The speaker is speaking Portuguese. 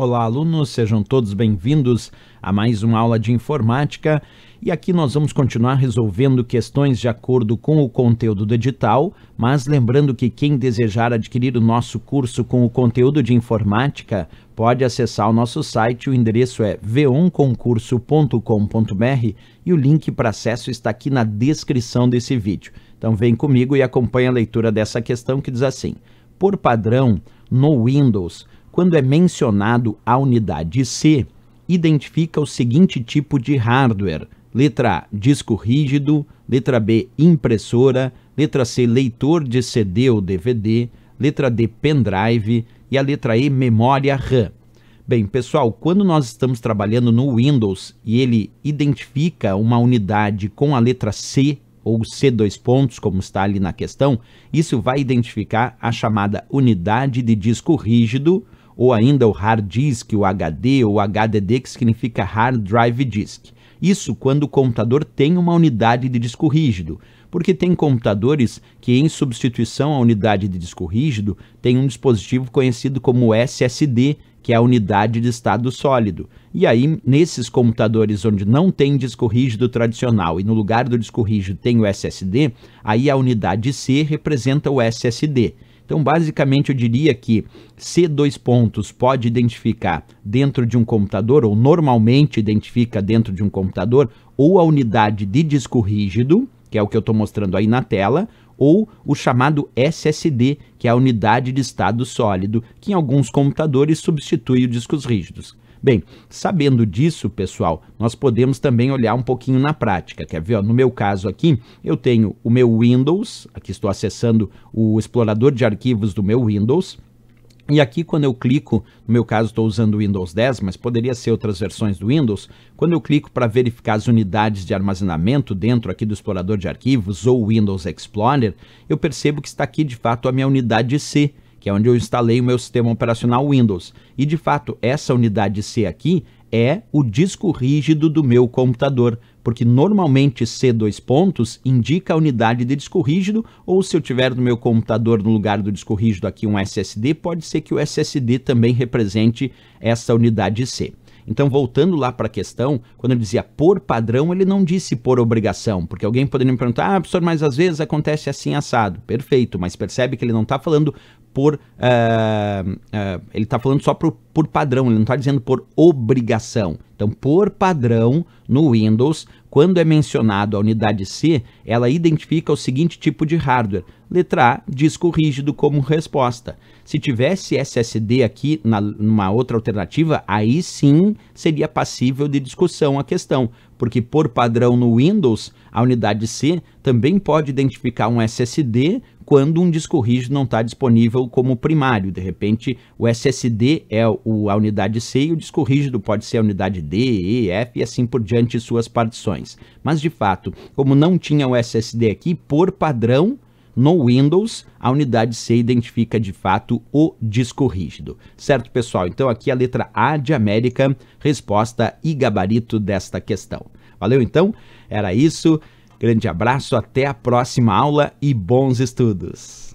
Olá, alunos, sejam todos bem-vindos a mais uma aula de informática. E aqui nós vamos continuar resolvendo questões de acordo com o conteúdo do edital, mas lembrando que quem desejar adquirir o nosso curso com o conteúdo de informática pode acessar o nosso site, o endereço é veonconcurso.com.br e o link para acesso está aqui na descrição desse vídeo. Então vem comigo e acompanhe a leitura dessa questão que diz assim: Por padrão, no Windows, quando é mencionado a unidade C, identifica o seguinte tipo de hardware: letra A, disco rígido, letra B, impressora, letra C, leitor de CD ou DVD, letra D, pendrive e a letra E, memória RAM. Bem, pessoal, quando nós estamos trabalhando no Windows e ele identifica uma unidade com a letra C ou C dois pontos, como está ali na questão, isso vai identificar a chamada unidade de disco rígido, ou ainda o hard disk, o HD ou HDD, que significa hard drive disk. Isso quando o computador tem uma unidade de disco rígido, porque tem computadores que, em substituição à unidade de disco rígido, tem um dispositivo conhecido como SSD, que é a unidade de estado sólido. E aí, nesses computadores onde não tem disco rígido tradicional e no lugar do disco rígido tem o SSD, aí a unidade C representa o SSD. Então, basicamente, eu diria que se dois pontos pode identificar dentro de um computador, ou normalmente identifica dentro de um computador, ou a unidade de disco rígido, que é o que eu estou mostrando aí na tela, ou o chamado SSD, que é a unidade de estado sólido, que em alguns computadores substitui os discos rígidos. Bem, sabendo disso, pessoal, nós podemos também olhar um pouquinho na prática. Quer ver? Ó, no meu caso aqui, eu tenho o meu Windows, aqui estou acessando o explorador de arquivos do meu Windows. E aqui quando eu clico, no meu caso estou usando o Windows 10, mas poderia ser outras versões do Windows, quando eu clico para verificar as unidades de armazenamento dentro aqui do explorador de arquivos ou Windows Explorer, eu percebo que está aqui de fato a minha unidade C, que é onde eu instalei o meu sistema operacional Windows. E de fato, essa unidade C aqui é o disco rígido do meu computador, porque normalmente C dois pontos indica a unidade de disco rígido, ou se eu tiver no meu computador no lugar do disco rígido aqui um SSD, pode ser que o SSD também represente essa unidade C. Então, voltando lá para a questão, quando ele dizia por padrão, ele não disse por obrigação, porque alguém poderia me perguntar, ah, professor, mas às vezes acontece assim assado. Perfeito, mas percebe que ele não está falando por. Uh, uh, ele está falando só por, por padrão, ele não está dizendo por obrigação. Então, por padrão, no Windows, quando é mencionado a unidade C, ela identifica o seguinte tipo de hardware: letra A, disco rígido como resposta. Se tivesse SSD aqui na, numa outra alternativa, aí sim seria passível de discussão a questão, porque por padrão no Windows, a unidade C também pode identificar um SSD quando um disco rígido não está disponível como primário. De repente, o SSD é o, a unidade C e o disco rígido pode ser a unidade D, E, F e assim por diante suas partições. Mas, de fato, como não tinha o SSD aqui, por padrão, no Windows, a unidade C identifica de fato o disco rígido. Certo, pessoal? Então aqui a letra A de América, resposta e gabarito desta questão. Valeu então? Era isso. Grande abraço, até a próxima aula e bons estudos!